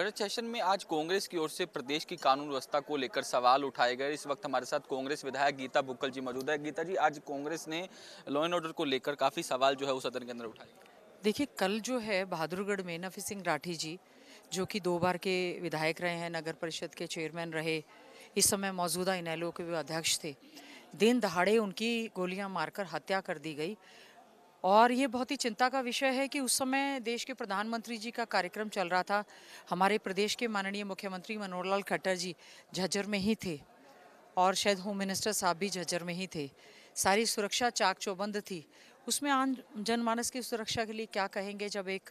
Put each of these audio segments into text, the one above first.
budget session में आज कांग्रेस की ओर से प्रदेश की कानून व्यवस्था को लेकर सवाल उठाए गए इस वक्त हमारे साथ कांग्रेस विधायक गीता बुक्कल जी मौजूद है गीता जी आज कांग्रेस ने लॉ एंड ऑर्डर को लेकर काफ़ी सवाल जो है वो सदन के अंदर उठाए देखिए कल जो है बहादुरगढ़ में नफी सिंह राठी जी जो कि दो बार के विधायक रहे हैं नगर परिषद के चेयरमैन रहे इस समय मौजूदा इनैलो के अध्यक्ष थे दिन दहाड़े उनकी गोलियां मारकर हत्या कर दी गई और ये बहुत ही चिंता का विषय है कि उस समय देश के प्रधानमंत्री जी का कार्यक्रम चल रहा था हमारे प्रदेश के माननीय मुख्यमंत्री मनोहर लाल खट्टर जी झज्जर में ही थे और शायद होम मिनिस्टर साहब भी झज्जर में ही थे सारी सुरक्षा चाक चौबंद थी उसमें आम जनमानस की सुरक्षा के लिए क्या कहेंगे जब एक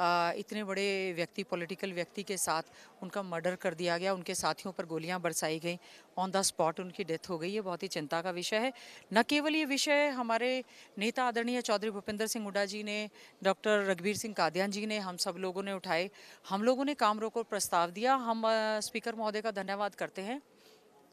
इतने बड़े व्यक्ति पॉलिटिकल व्यक्ति के साथ उनका मर्डर कर दिया गया उनके साथियों पर गोलियां बरसाई गई ऑन द स्पॉट उनकी डेथ हो गई ये बहुत ही चिंता का विषय है न केवल ये विषय हमारे नेता आदरणीय चौधरी भूपेंद्र सिंह हुडा जी ने डॉक्टर रघबीर सिंह कादयान जी ने हम सब लोगों ने उठाए हम लोगों ने काम रोको प्रस्ताव दिया हम स्पीकर महोदय का धन्यवाद करते हैं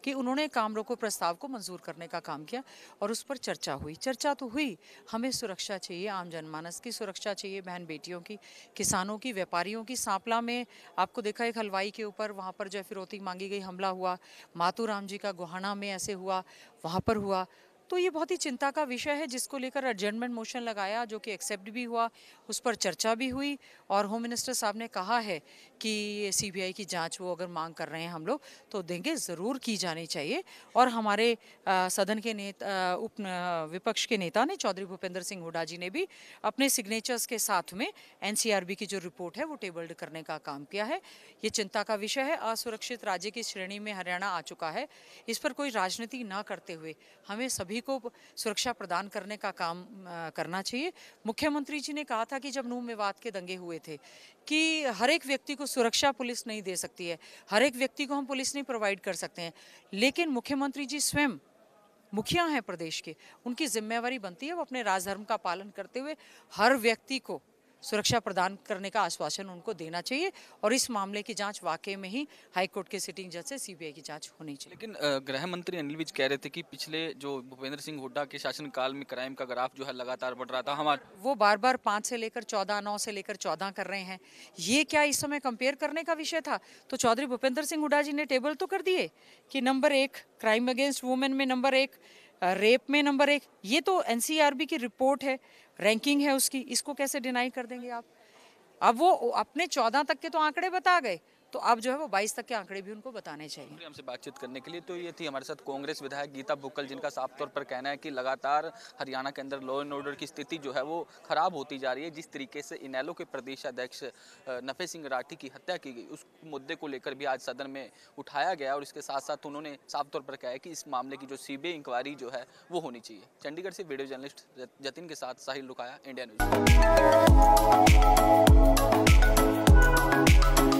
कि उन्होंने काम रोको प्रस्ताव को मंजूर करने का काम किया और उस पर चर्चा हुई चर्चा तो हुई हमें सुरक्षा चाहिए आम जनमानस की सुरक्षा चाहिए बहन बेटियों की किसानों की व्यापारियों की सांपला में आपको देखा एक हलवाई के ऊपर वहाँ पर जो फिरौती मांगी गई हमला हुआ मातू राम जी का गुहाना में ऐसे हुआ वहाँ पर हुआ तो ये बहुत ही चिंता का विषय है जिसको लेकर एडजमेंट मोशन लगाया जो कि एक्सेप्ट भी हुआ उस पर चर्चा भी हुई और होम मिनिस्टर साहब ने कहा है कि सीबीआई की जांच वो अगर मांग कर रहे हैं हम लोग तो देंगे ज़रूर की जानी चाहिए और हमारे आ, सदन के नेता उप विपक्ष के नेता ने चौधरी भूपेंद्र सिंह हुडा जी ने भी अपने सिग्नेचर्स के साथ में एन की जो रिपोर्ट है वो टेबल्ड करने का काम किया है ये चिंता का विषय है असुरक्षित राज्य की श्रेणी में हरियाणा आ चुका है इस पर कोई राजनीति ना करते हुए हमें सभी को सुरक्षा प्रदान करने का काम करना चाहिए मुख्यमंत्री जी ने कहा था कि जब नू मेवात के दंगे हुए थे कि हर एक व्यक्ति को सुरक्षा पुलिस नहीं दे सकती है हर एक व्यक्ति को हम पुलिस नहीं प्रोवाइड कर सकते हैं लेकिन मुख्यमंत्री जी स्वयं मुखिया हैं प्रदेश के उनकी जिम्मेवारी बनती है वो अपने राजधर्म का पालन करते हुए हर व्यक्ति को सुरक्षा प्रदान करने का आश्वासन उनको देना चाहिए और इस मामले की जांच वाकई में ही कोर्ट के सिटिंग जज से सीबीआई की जांच होनी चाहिए लेकिन गृह मंत्री अनिल विज कह रहे थे कि पिछले जो भूपेंद्र सिंह हुड्डा के शासनकाल में क्राइम का ग्राफ जो है लगातार बढ़ रहा था हमारा वो बार बार पाँच से लेकर चौदह नौ से लेकर चौदह कर रहे हैं ये क्या इस समय कंपेयर करने का विषय था तो चौधरी भूपेंद्र सिंह हुड्डा जी ने टेबल तो कर दिए कि नंबर एक क्राइम अगेंस्ट वुमेन में नंबर एक रेप में नंबर एक ये तो एन e की रिपोर्ट है रैंकिंग है उसकी इसको कैसे डिनाई कर देंगे आप अब वो अपने चौदह तक के तो आंकड़े बता गए तो अब जो है वो बाईस तक के आंकड़े भी उनको बताने चाहिए हमसे बातचीत करने के लिए तो ये थी हमारे साथ कांग्रेस विधायक गीता बुक्कल जिनका साफ तौर पर कहना है कि लगातार हरियाणा के अंदर लॉ एंड ऑर्डर की स्थिति जो है वो खराब होती जा रही है जिस तरीके से इनैलो के प्रदेश अध्यक्ष नफे सिंह राठी की हत्या की गई उस मुद्दे को लेकर भी आज सदन में उठाया गया और इसके साथ साथ उन्होंने साफ तौर पर कहा कि इस मामले की जो सीबीआई इंक्वायरी जो है वो होनी चाहिए चंडीगढ़ से वीडियो जर्नलिस्ट जतिन के साथ साहिल लुकाया इंडिया न्यूज़